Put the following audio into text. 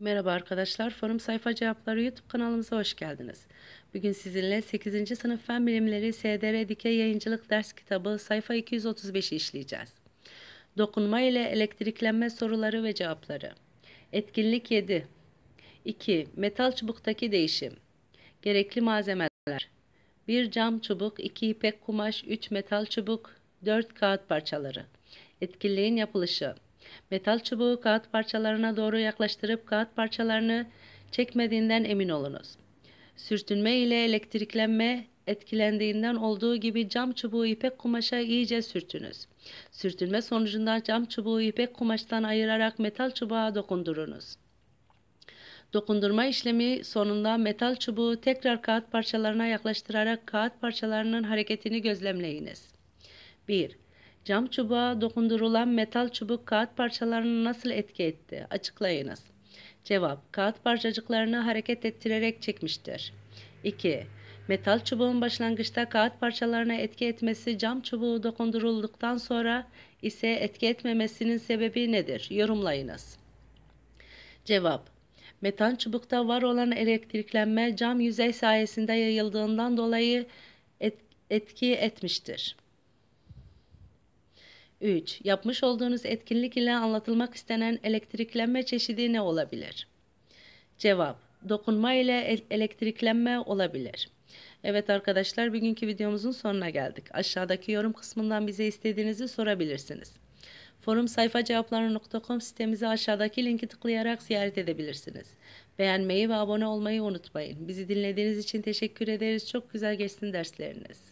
Merhaba arkadaşlar, Forum Sayfa Cevapları YouTube kanalımıza hoş geldiniz. Bugün sizinle 8. sınıf fen bilimleri SDR dike Yayıncılık Ders Kitabı sayfa 235'i işleyeceğiz. Dokunma ile elektriklenme soruları ve cevapları. Etkinlik 7. 2. Metal çubuktaki değişim. Gerekli malzemeler. 1 cam çubuk, 2 ipek kumaş, 3 metal çubuk, 4 kağıt parçaları. Etkinliğin yapılışı. Metal çubuğu kağıt parçalarına doğru yaklaştırıp kağıt parçalarını çekmediğinden emin olunuz. Sürtünme ile elektriklenme etkilendiğinden olduğu gibi cam çubuğu ipek kumaşa iyice sürtünüz. Sürtünme sonucunda cam çubuğu ipek kumaştan ayırarak metal çubuğa dokundurunuz. Dokundurma işlemi sonunda metal çubuğu tekrar kağıt parçalarına yaklaştırarak kağıt parçalarının hareketini gözlemleyiniz. 1. Cam çubuğa dokundurulan metal çubuk kağıt parçalarına nasıl etki etti? Açıklayınız. Cevap. Kağıt parçacıklarını hareket ettirerek çekmiştir. 2. Metal çubuğun başlangıçta kağıt parçalarına etki etmesi cam çubuğu dokundurulduktan sonra ise etki etmemesinin sebebi nedir? Yorumlayınız. Cevap. Metal çubukta var olan elektriklenme cam yüzey sayesinde yayıldığından dolayı et, etki etmiştir. 3. Yapmış olduğunuz etkinlik ile anlatılmak istenen elektriklenme çeşidi ne olabilir? Cevap. Dokunma ile elektriklenme olabilir. Evet arkadaşlar bugünkü videomuzun sonuna geldik. Aşağıdaki yorum kısmından bize istediğinizi sorabilirsiniz. Forum sayfa cevapları.com sitemizi aşağıdaki linki tıklayarak ziyaret edebilirsiniz. Beğenmeyi ve abone olmayı unutmayın. Bizi dinlediğiniz için teşekkür ederiz. Çok güzel geçsin dersleriniz.